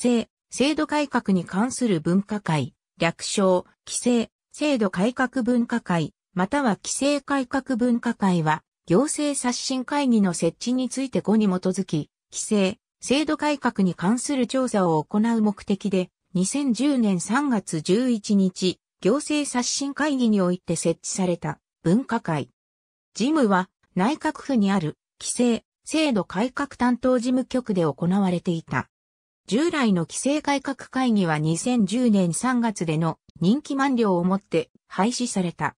制、制度改革に関する分科会、略称、規制、制度改革分科会、または規制改革分科会は、行政刷新会議の設置について5に基づき、規制、制度改革に関する調査を行う目的で、2010年3月11日、行政刷新会議において設置された分科会。事務は内閣府にある規制、制度改革担当事務局で行われていた。従来の規制改革会議は2010年3月での任期満了をもって廃止された。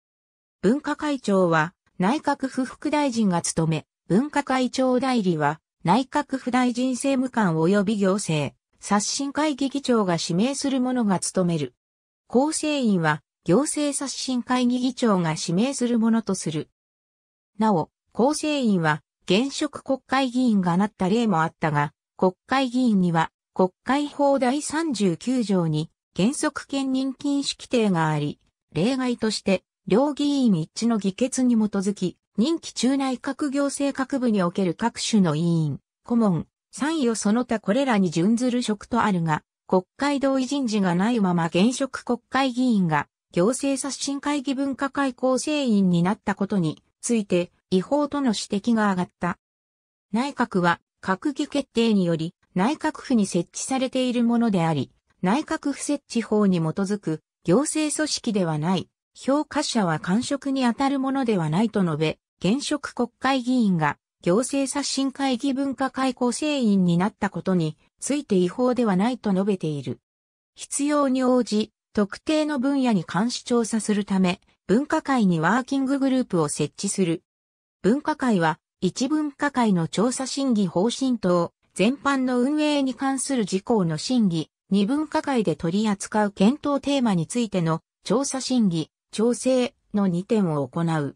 文化会長は内閣府副大臣が務め、文化会長代理は内閣府大臣政務官及び行政、刷新会議議長が指名する者が務める。構成員は行政刷新会議議長が指名するものとする。なお、構成員は現職国会議員がなった例もあったが、国会議員には国会法第39条に原則兼任禁止規定があり、例外として両議員一致の議決に基づき、任期中内閣行政各部における各種の委員、顧問、参与その他これらに準ずる職とあるが、国会同意人事がないまま現職国会議員が行政刷新会議文化会構成員になったことについて違法との指摘が上がった。内閣は閣議決定により内閣府に設置されているものであり、内閣府設置法に基づく行政組織ではない、評価者は官職に当たるものではないと述べ、現職国会議員が行政刷新会議文化会構成員になったことについて違法ではないと述べている。必要に応じ、特定の分野に監視調査するため、分科会にワーキンググループを設置する。分科会は、一文化会の調査審議方針等、全般の運営に関する事項の審議、二分科会で取り扱う検討テーマについての調査審議、調整の2点を行う。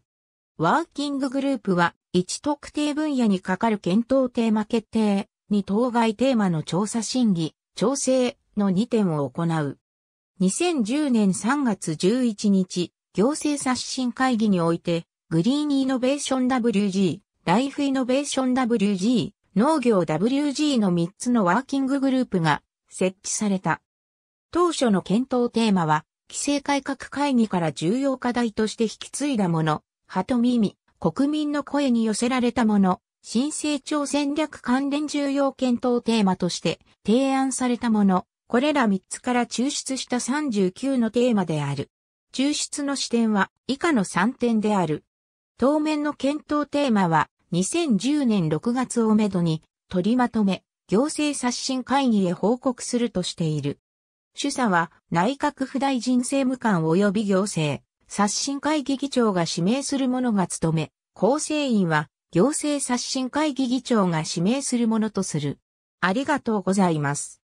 ワーキンググループは、一特定分野にかかる検討テーマ決定、に当該テーマの調査審議、調整の2点を行う。2010年3月11日、行政刷新会議において、グリーンイノベーション WG、ライフイノベーション WG、農業 WG の3つのワーキンググループが設置された。当初の検討テーマは、規制改革会議から重要課題として引き継いだもの、歯と耳、国民の声に寄せられたもの、新成長戦略関連重要検討テーマとして提案されたもの、これら3つから抽出した39のテーマである。抽出の視点は以下の3点である。当面の検討テーマは2010年6月をめどに取りまとめ、行政刷新会議へ報告するとしている。主査は内閣府大臣政務官及び行政、刷新会議議長が指名する者が務め、構成員は行政刷新会議議長が指名するものとする。ありがとうございます。